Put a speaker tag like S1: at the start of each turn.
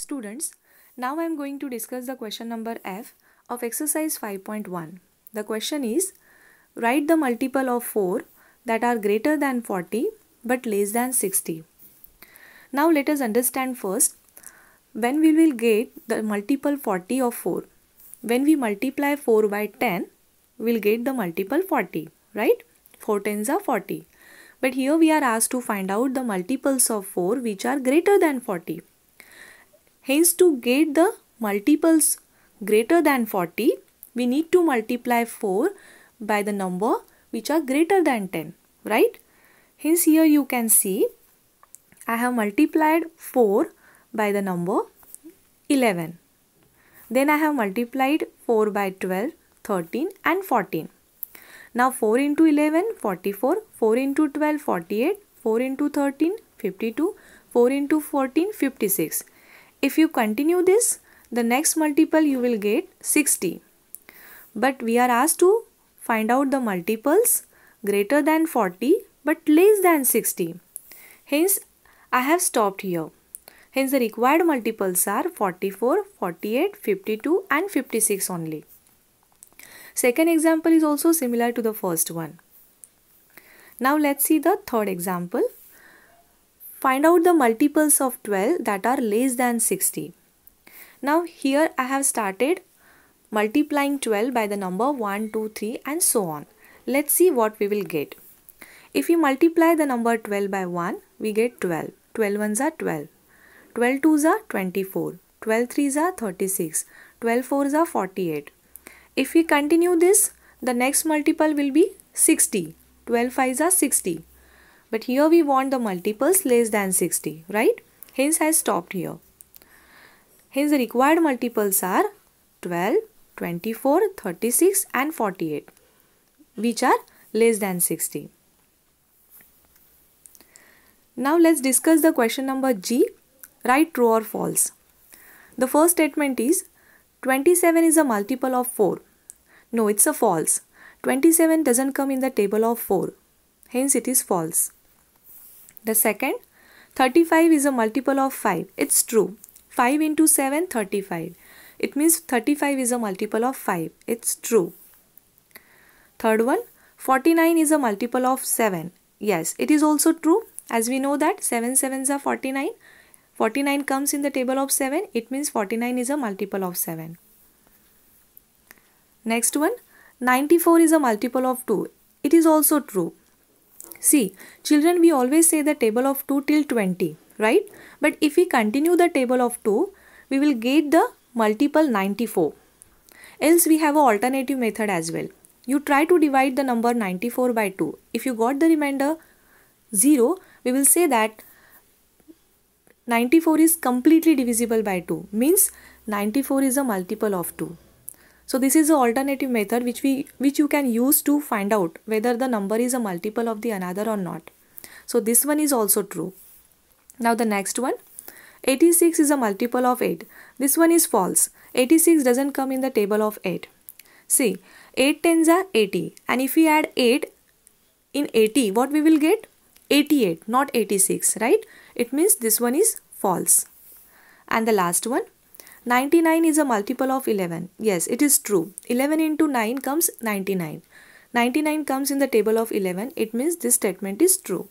S1: Students, now I am going to discuss the question number F of exercise 5.1. The question is, write the multiple of 4 that are greater than 40 but less than 60. Now let us understand first when we will get the multiple 40 of 4. When we multiply 4 by 10, we will get the multiple 40, right? 4 tens are 40. But here we are asked to find out the multiples of 4 which are greater than 40. Hence to get the multiples greater than 40, we need to multiply 4 by the number which are greater than 10, right? Hence here you can see I have multiplied 4 by the number 11. Then I have multiplied 4 by 12, 13 and 14. Now 4 into 11, 44, 4 into 12, 48, 4 into 13, 52, 4 into 14, 56. If you continue this, the next multiple you will get 60. But we are asked to find out the multiples greater than 40 but less than 60. Hence, I have stopped here. Hence, the required multiples are 44, 48, 52 and 56 only. Second example is also similar to the first one. Now, let's see the third example. Find out the multiples of 12 that are less than 60. Now here I have started multiplying 12 by the number 1, 2, 3 and so on. Let's see what we will get. If we multiply the number 12 by 1, we get 12. 12 ones are 12. 12 twos are 24. 12 threes are 36. 12 fours are 48. If we continue this, the next multiple will be 60. 12 fives are 60. But here we want the multiples less than 60, right? Hence I stopped here. Hence the required multiples are 12, 24, 36 and 48 which are less than 60. Now let's discuss the question number G. Write true or false. The first statement is 27 is a multiple of 4. No, it's a false. 27 doesn't come in the table of 4. Hence it is false. The second, 35 is a multiple of 5. It's true. 5 into 7, 35. It means 35 is a multiple of 5. It's true. Third one, 49 is a multiple of 7. Yes, it is also true. As we know that 7 sevens are 49. 49 comes in the table of 7. It means 49 is a multiple of 7. Next one, 94 is a multiple of 2. It is also true. See, children, we always say the table of 2 till 20, right? But if we continue the table of 2, we will get the multiple 94. Else we have an alternative method as well. You try to divide the number 94 by 2. If you got the remainder 0, we will say that 94 is completely divisible by 2. Means 94 is a multiple of 2. So this is an alternative method which we which you can use to find out whether the number is a multiple of the another or not. So this one is also true. Now the next one 86 is a multiple of 8. This one is false. 86 doesn't come in the table of 8. See, 8 tens are 80 and if we add 8 in 80, what we will get? 88, not 86, right? It means this one is false. And the last one, 99 is a multiple of 11. Yes, it is true. 11 into 9 comes 99. 99 comes in the table of 11. It means this statement is true.